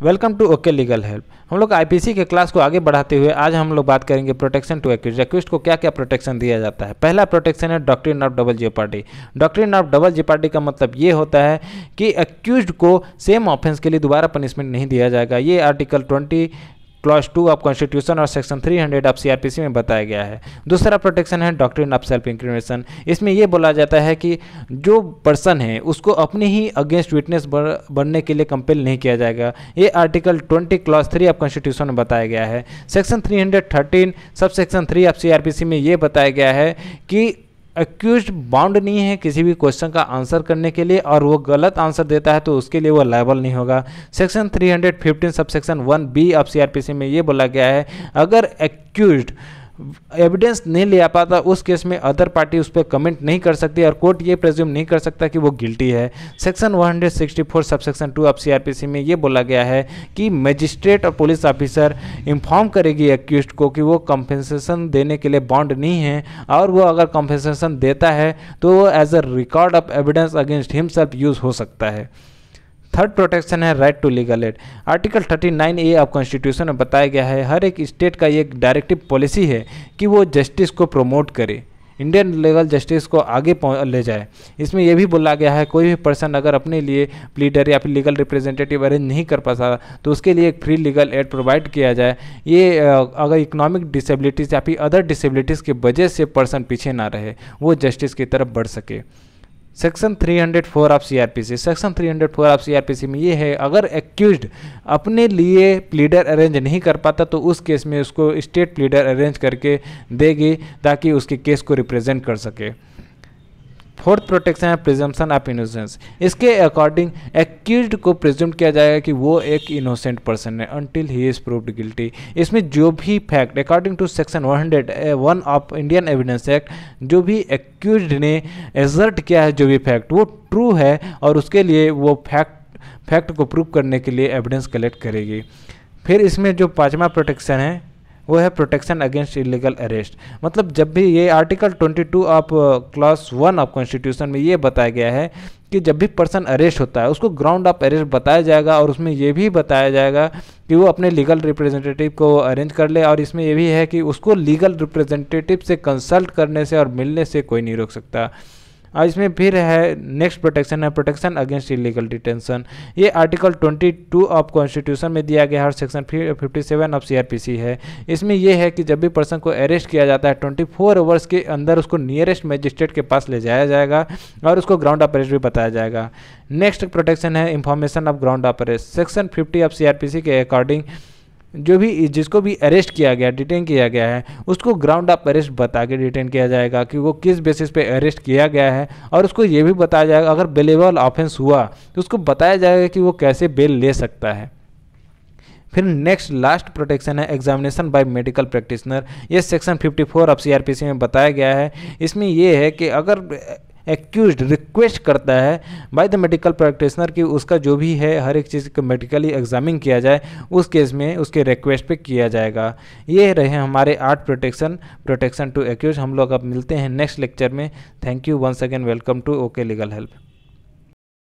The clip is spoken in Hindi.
welcome to okay legal help हम लोग आईपीसी के क्लास को आगे बढ़ाते हुए आज हम लोग बात करेंगे प्रोटेक्शन टू एक्यूज एक्यूज को क्या क्या प्रोटेक्शन दिया जाता है पहला प्रोटेक्शन है doctrine of double jeopardy doctrine of double party का मतलब ये होता है कि एक्यूज को सेम ऑफेंस के लिए दोबारा पनिशमेंट नहीं दिया जाएगा ये article twenty clause two of constitution और सेक्शन 300 ऑफ सीआरपीसी में बताया गया है दूसरा प्रोटेक्शन है डॉक्ट्रिन ऑफ सेल्फ इंक्रिमिनेशन इसमें यह बोला जाता है कि जो पर्सन है उसको अपने ही अगेंस्ट विटनेस बनने के लिए कंपेल नहीं किया जाएगा ये article 20 clause three of constitution में बताया गया है section 313 sub section three of C में ये बताया गया है कि एक्यूज बाउंड नहीं है किसी भी क्वेश्चन का आंसर करने के लिए और वो गलत आंसर देता है तो उसके लिए वो लाइबल नहीं होगा section 315 subsection one B of CrPC में ये बोला गया है अगर एक्यूज एविडेंस नहीं ले आ पाता उस केस में अदर पार्टी उस पर कमेंट नहीं कर सकती और कोर्ट ये प्रेज्यूम नहीं कर सकता कि वो गिल्टी है section 164 subsection two of C में ये बोला गया है कि मजिस्ट्रेट और पुलिस ऑफिसर इन्फॉर्म करेगी एक्यूज को कि वो कंपेंसेशन देने के लिए बॉन्ड नहीं है और वो अगर कंपेंसेशन देता है तो वो as a record of evidence against himself use हो सकता है थर्ड प्रोटेक्शन है right to legal aid article 39 A of constitution में बताया गया है हर एक स्टेट का एक डायरेक्टिव पॉलिसी है कि वो जस्टिस को प्रमोट करे इंडियन लेवल जस्टिस को आगे ले जाए इसमें यह भी बोला गया है कोई भी पर्सन अगर अपने लिए प्लीडर या फिर लीगल रिप्रेजेंटेटिव अरेंज नहीं कर पाता तो उसके लिए एक फ्री लीगल एड प्रोवाइड किया जाए ये अगर इकोनॉमिक डिसेबिलिटीज़ या फिर अदर डिसेबिलिटीज़ की वजह से पर्सन पीछे ना रहे वो जस्टिस की तरफ बढ़ सके section 304 of CrPC section 304 of CrPC में ये है अगर एक्यूज अपने लिए प्लीडर अरेंज नहीं कर पाता तो उस केस में उसको स्टेट प्लीडर अरेंज करके देगी ताकि उसके केस को रिप्रेजेंट कर सके फोर्थ प्रोटेक्शन है प्रिजम्पन ऑफ इनोसेंस इसके अकॉर्डिंग एक्यूज को प्रिज्यूम किया जाएगा कि वो एक इनोसेंट पर्सन है until he is proved guilty इसमें जो भी fact according to section 100 one of Indian evidence act जो भी एक्यूज ने एजर्ट किया है जो भी फैक्ट वो ट्रू है और उसके लिए वो फैक्ट फैक्ट को प्रूव करने के लिए एविडेंस कलेक्ट करेगी फिर इसमें जो पाँचवा प्रोटेक्शन है वो है प्रोटेक्शन अगेंस्ट इलीगल अरेस्ट मतलब जब भी ये article 22 of class one of constitution में ये बताया गया है कि जब भी पर्सन अरेस्ट होता है उसको ग्राउंड ऑफ अरेस्ट बताया जाएगा और उसमें यह भी बताया जाएगा कि वो अपने लीगल रिप्रेजेंटेटिव को अरेंज कर ले और इसमें यह भी है कि उसको लीगल रिप्रेजेंटेटिव से कंसल्ट करने से और मिलने से कोई नहीं रोक सकता और इसमें फिर है नेक्स्ट प्रोटेक्शन है प्रोटेक्शन अगेंस्ट इलीगल डिटेंशन ये आर्टिकल 22 ऑफ कॉन्स्टिट्यूशन में दिया गया हर और सेक्शन 57 ऑफ सीआरपीसी है इसमें यह है कि जब भी पर्सन को अरेस्ट किया जाता है 24 फोर आवर्स के अंदर उसको नियरेस्ट मजिस्ट्रेट के पास ले जाया जाएगा और उसको ग्राउंड ऑफ भी बताया जाएगा नेक्स्ट प्रोटेक्शन है information of ground of section fifty of C के अकॉर्डिंग जो भी जिसको भी अरेस्ट किया गया डिटेन किया गया है उसको ग्राउंड ऑफ अरेस्ट बता के डिटेन किया जाएगा कि वो किस बेसिस पे अरेस्ट किया गया है और उसको ये भी बताया जाएगा अगर बेलेबल ऑफेंस हुआ तो उसको बताया जाएगा कि वो कैसे बेल ले सकता है फिर नेक्स्ट लास्ट प्रोटेक्शन है एग्जामिनेशन बाय मेडिकल प्रैक्टिशनर ये सेक्शन 54 ऑफ सीआरपीसी में बताया गया है इसमें यह है कि अगर एक्यूज रिक्वेस्ट करता है बाय द मेडिकल प्रैक्टिशनर कि उसका जो भी है हर एक चीज़ को मेडिकली एग्जामिन किया जाए उस केस में उसके रिक्वेस्ट पे किया जाएगा ये रहे हमारे art protection protection to accused हम लोग अब मिलते हैं नेक्स्ट लेक्चर में thank you once again welcome to okay legal help